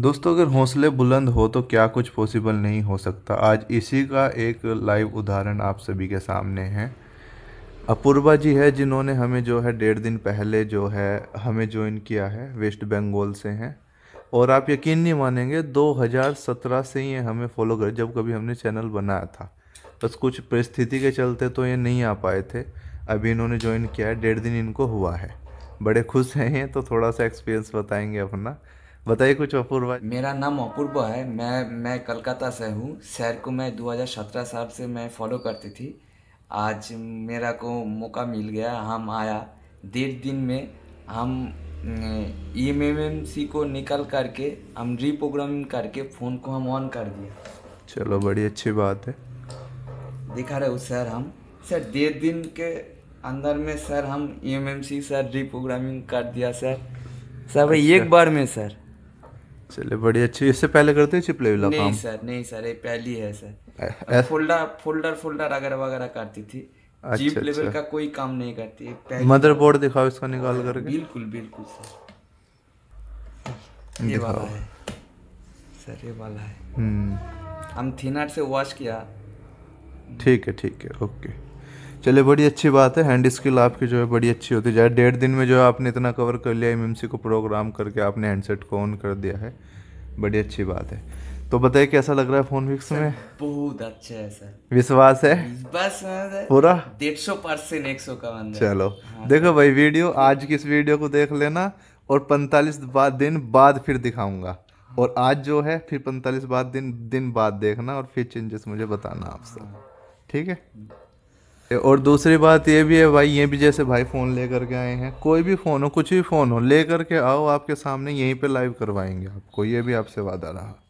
दोस्तों अगर हौसले बुलंद हो तो क्या कुछ पॉसिबल नहीं हो सकता आज इसी का एक लाइव उदाहरण आप सभी के सामने है अपूर्वा जी है जिन्होंने हमें जो है डेढ़ दिन पहले जो है हमें ज्वाइन किया है वेस्ट बंगाल से हैं और आप यकीन नहीं मानेंगे 2017 से ही हमें फॉलो कर जब कभी हमने चैनल बनाया था बस कुछ परिस्थिति के चलते तो ये नहीं आ पाए थे अभी इन्होंने ज्वाइन किया है डेढ़ दिन इनको हुआ है बड़े खुश हैं तो थोड़ा सा एक्सपीरियंस बताएंगे अपना बताइए कुछ अपूर्वा मेरा नाम अपूर्वा है मैं मैं कलकत्ता से हूँ शहर को मैं 2017 साल से मैं फॉलो करती थी आज मेरा को मौका मिल गया हम आया डेढ़ दिन में हम एम एम एम सी को निकल करके हम रीप्रोग्रामिंग करके फ़ोन को हम ऑन कर दिया चलो बड़ी अच्छी बात है दिखा रहे हो सर हम सर डेढ़ दिन के अंदर में सर हम E M M C sir reprogramming कर दिया सर सर भाई एक अच्छा। बार में सर चलिए बड़ी अच्छी इससे पहले करते हैं चिपले वाला काम नहीं सर नहीं सर ये पहली है सर फोल्डर फोल्डर फोल्डर अगर वगैरह करती थी अच्छा, अच्छा। लेवल का कोई काम नहीं करती है मदरबोर्ड दिखाओ इसका निकाल हाँ, करके बिल्कुल बिल्कुल सर ये वाला है सर ये वाला है हम्म। हम थिनर से वॉश किया ठीक है ठीक है ओके चलिए बड़ी अच्छी बात है हैंड स्किल आपकी जो है बड़ी अच्छी होती है जाए डेढ़ दिन में जो है आपने इतना कवर कर लिया एम को प्रोग्राम करके आपने हैंडसेट को ऑन कर दिया है बड़ी अच्छी बात है तो बताइए कैसा लग रहा है फोन फिक्स में बहुत अच्छा है सर विश्वास है बस हाँ पूरा डेढ़ सौ परसेंट एक सौ का चलो हाँ। देखो भाई वीडियो आज की इस वीडियो को देख लेना और पैंतालीस बाद दिन बाद फिर दिखाऊंगा हाँ। और आज जो है फिर पैंतालीस बाद दिन दिन बाद देखना और फिर चेंजेस मुझे बताना आप सब हाँ। ठीक है हम्म। और दूसरी बात ये भी है भाई ये भी जैसे भाई फ़ोन ले करके आए हैं कोई भी फ़ोन हो कुछ भी फ़ोन हो ले करके आओ आपके सामने यहीं पे लाइव करवाएंगे आपको ये भी आपसे वादा रहा